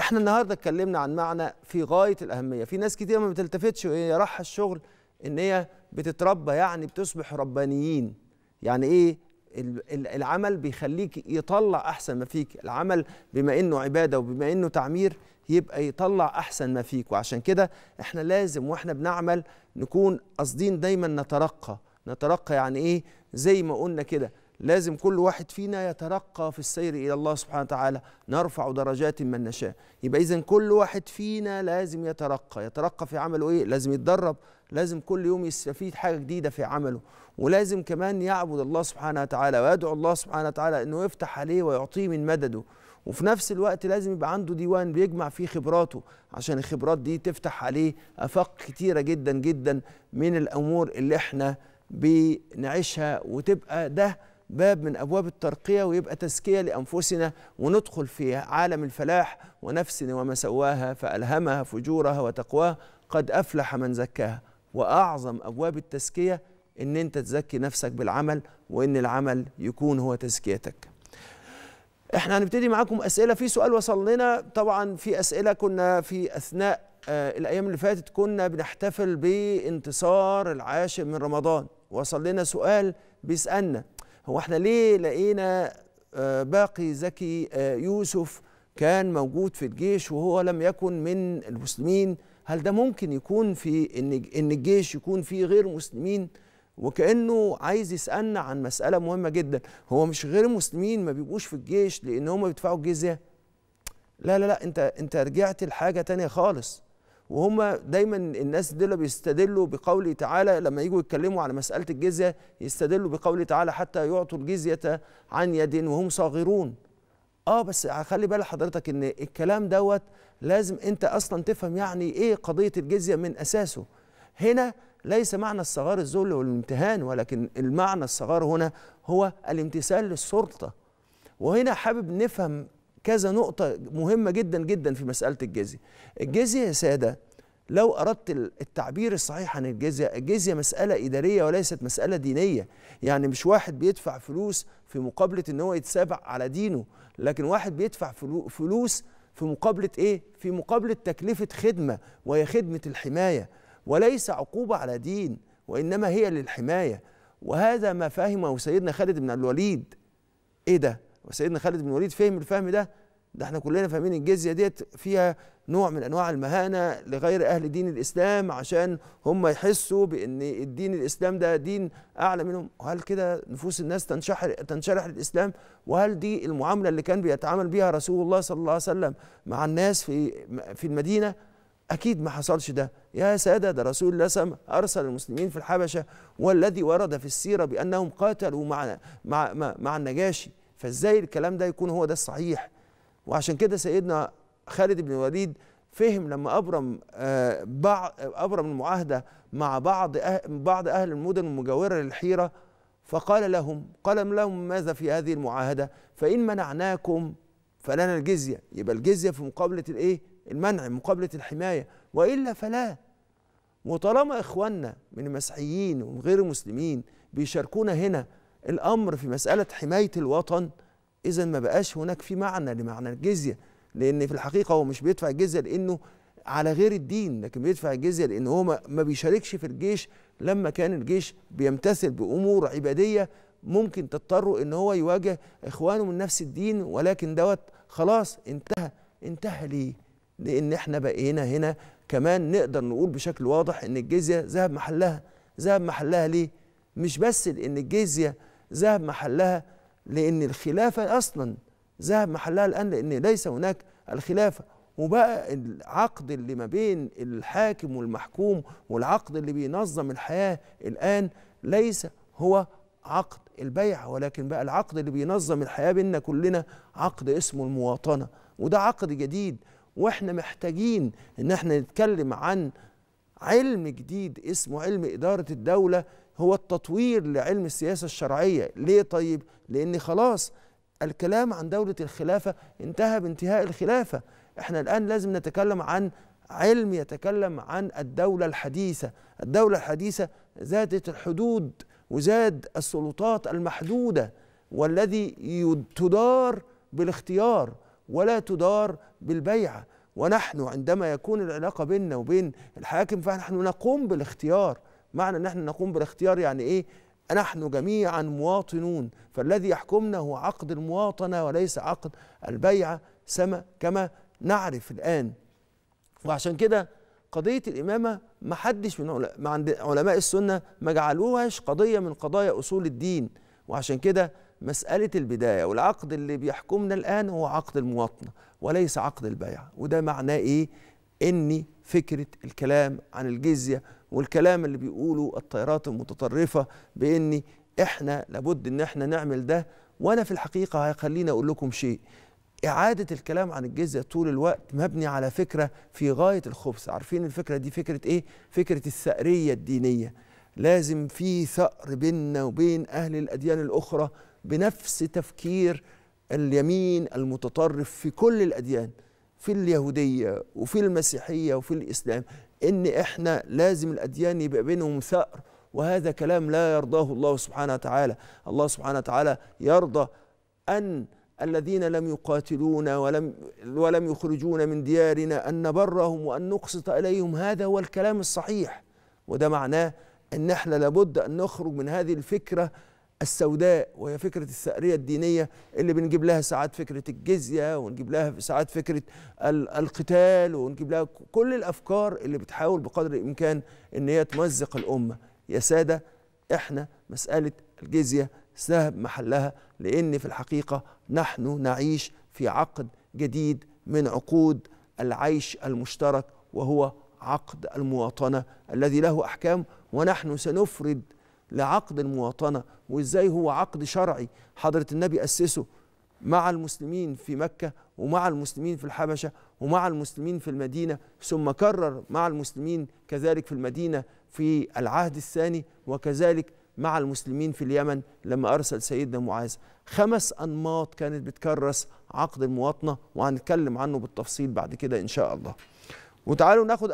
احنا النهارده اتكلمنا عن معنى في غايه الاهميه في ناس كتير ما بتلتفتش وهي راح الشغل ان هي بتتربى يعني بتصبح ربانيين يعني ايه العمل بيخليك يطلع احسن ما فيك العمل بما انه عباده وبما انه تعمير يبقى يطلع احسن ما فيك وعشان كده احنا لازم واحنا بنعمل نكون قاصدين دايما نترقى نترقى يعني ايه زي ما قلنا كده لازم كل واحد فينا يترقى في السير الى الله سبحانه وتعالى نرفع درجات من نشاء يبقى اذا كل واحد فينا لازم يترقى يترقى في عمله ايه لازم يتدرب لازم كل يوم يستفيد حاجه جديده في عمله ولازم كمان يعبد الله سبحانه وتعالى ويدعو الله سبحانه وتعالى انه يفتح عليه ويعطيه من مدده وفي نفس الوقت لازم يبقى عنده ديوان بيجمع فيه خبراته عشان الخبرات دي تفتح عليه افاق كتيره جدا جدا من الامور اللي احنا بنعيشها وتبقى ده باب من أبواب الترقية ويبقى تزكية لأنفسنا وندخل في عالم الفلاح ونفس وما سواها فألهمها فجورها وتقواها قد أفلح من زكاها وأعظم أبواب التزكية إن أنت تزكي نفسك بالعمل وإن العمل يكون هو تزكيتك احنا هنبتدي معاكم اسئله في سؤال وصل لنا طبعا في اسئله كنا في اثناء آه الايام اللي فاتت كنا بنحتفل بانتصار العاشر من رمضان وصل لنا سؤال بيسالنا هو احنا ليه لقينا آه، باقي زكي آه، يوسف كان موجود في الجيش وهو لم يكن من المسلمين هل ده ممكن يكون في ان الجيش يكون فيه غير مسلمين وكانه عايز يسالنا عن مساله مهمه جدا هو مش غير مسلمين ما بيبقوش في الجيش لان هم بيدفعوا الجزيه لا لا لا انت انت رجعت لحاجه تانية خالص وهم دايما الناس دول بيستدلوا بقوله تعالى لما يجوا يتكلموا على مسألة الجزية يستدلوا بقوله تعالى حتى يعطوا الجزية عن يد وهم صاغرون اه بس خلي بالك حضرتك ان الكلام دوت لازم انت اصلا تفهم يعني ايه قضية الجزية من اساسه هنا ليس معنى الصغار الذل والامتهان ولكن المعنى الصغار هنا هو الامتثال للسلطة وهنا حابب نفهم كذا نقطة مهمة جدا جدا في مسألة الجزية الجزية يا سادة لو أردت التعبير الصحيح عن الجزية الجزية مسألة إدارية وليست مسألة دينية يعني مش واحد بيدفع فلوس في مقابلة إن هو يتسابع على دينه لكن واحد بيدفع فلوس في مقابلة إيه؟ في مقابلة تكلفة خدمة وهي خدمة الحماية وليس عقوبة على دين وإنما هي للحماية وهذا ما فهمه سيدنا خالد بن الوليد إيه ده؟ سيدنا خالد بن الوليد فهم الفهم ده ده احنا كلنا فاهمين الجزيه ديت فيها نوع من انواع المهانه لغير اهل دين الاسلام عشان هم يحسوا بان الدين الاسلام ده دين اعلى منهم وهل كده نفوس الناس تنشحر تنشرح للاسلام وهل دي المعامله اللي كان بيتعامل بيها رسول الله صلى الله عليه وسلم مع الناس في في المدينه اكيد ما حصلش ده يا ساده ده رسول الله سم ارسل المسلمين في الحبشه والذي ورد في السيره بانهم قاتلوا مع مع مع, مع النجاشي فازاي الكلام ده يكون هو ده الصحيح وعشان كده سيدنا خالد بن الوليد فهم لما ابرم آه، بعض ابرم المعاهده مع بعض أه-، بعض اهل المدن المجاوره للحيره فقال لهم قال لهم ماذا في هذه المعاهده فان منعناكم فلنا الجزيه يبقى الجزيه في مقابله الايه المنع مقابله الحمايه والا فلا وطالما اخواننا من المسيحيين وغير المسلمين بيشاركونا هنا الأمر في مسألة حماية الوطن إذا ما بقاش هناك في معنى لمعنى الجزية لأن في الحقيقة هو مش بيدفع الجزية لأنه على غير الدين لكن بيدفع الجزية لأن هو ما بيشاركش في الجيش لما كان الجيش بيمتثل بأمور عبادية ممكن تضطره ان هو يواجه اخوانه من نفس الدين ولكن دوت خلاص انتهى انتهى ليه لان احنا بقينا هنا كمان نقدر نقول بشكل واضح ان الجزيه ذهب محلها ذهب محلها ليه مش بس لان الجزيه ذهب محلها لأن الخلافة أصلا ذهب محلها الآن لأن ليس هناك الخلافة وبقى العقد اللي ما بين الحاكم والمحكوم والعقد اللي بينظم الحياة الآن ليس هو عقد البيع ولكن بقى العقد اللي بينظم الحياة بيننا كلنا عقد اسمه المواطنة وده عقد جديد واحنا محتاجين ان احنا نتكلم عن علم جديد اسمه علم إدارة الدولة هو التطوير لعلم السياسة الشرعية ليه طيب؟ لأن خلاص الكلام عن دولة الخلافة انتهى بانتهاء الخلافة احنا الآن لازم نتكلم عن علم يتكلم عن الدولة الحديثة الدولة الحديثة زادت الحدود وزاد السلطات المحدودة والذي تدار بالاختيار ولا تدار بالبيعة ونحن عندما يكون العلاقة بيننا وبين الحاكم فنحن نقوم بالاختيار معنى ان احنا نقوم بالاختيار يعني ايه نحن جميعا مواطنون فالذي يحكمنا هو عقد المواطنة وليس عقد البيعة سما كما نعرف الآن وعشان كده قضية الإمامة ما حدش من علماء السنة ما جعلوهاش قضية من قضايا أصول الدين وعشان كده مسألة البداية والعقد اللي بيحكمنا الآن هو عقد المواطنة وليس عقد البيع وده معناه إيه؟ إن فكرة الكلام عن الجزية والكلام اللي بيقوله الطائرات المتطرفة بإن إحنا لابد إن إحنا نعمل ده وأنا في الحقيقة هيخليني أقول لكم شيء إعادة الكلام عن الجزية طول الوقت مبني على فكرة في غاية الخبث عارفين الفكرة دي فكرة إيه؟ فكرة الثأرية الدينية لازم في ثأر بيننا وبين أهل الأديان الأخرى بنفس تفكير اليمين المتطرف في كل الأديان في اليهودية وفي المسيحية وفي الإسلام إن إحنا لازم الأديان يبقى بينهم ثأر وهذا كلام لا يرضاه الله سبحانه وتعالى الله سبحانه وتعالى يرضى أن الذين لم يقاتلونا ولم ولم يخرجونا من ديارنا أن نبرهم وأن نقسط إليهم هذا هو الكلام الصحيح وده معناه أن احنا لابد أن نخرج من هذه الفكرة السوداء وهي فكرة الثأرية الدينية اللي بنجيب لها ساعات فكرة الجزية ونجيب لها ساعات فكرة القتال ونجيب لها كل الأفكار اللي بتحاول بقدر الإمكان إن هي تمزق الأمة يا سادة إحنا مسألة الجزية سهب محلها لأن في الحقيقة نحن نعيش في عقد جديد من عقود العيش المشترك وهو عقد المواطنة الذي له أحكام ونحن سنفرد لعقد المواطنة وإزاي هو عقد شرعي حضرة النبي أسسه مع المسلمين في مكة ومع المسلمين في الحبشة ومع المسلمين في المدينة ثم كرر مع المسلمين كذلك في المدينة في العهد الثاني وكذلك مع المسلمين في اليمن لما أرسل سيدنا معاذ خمس أنماط كانت بتكرس عقد المواطنة وهنتكلم عنه بالتفصيل بعد كده إن شاء الله وتعالوا ناخد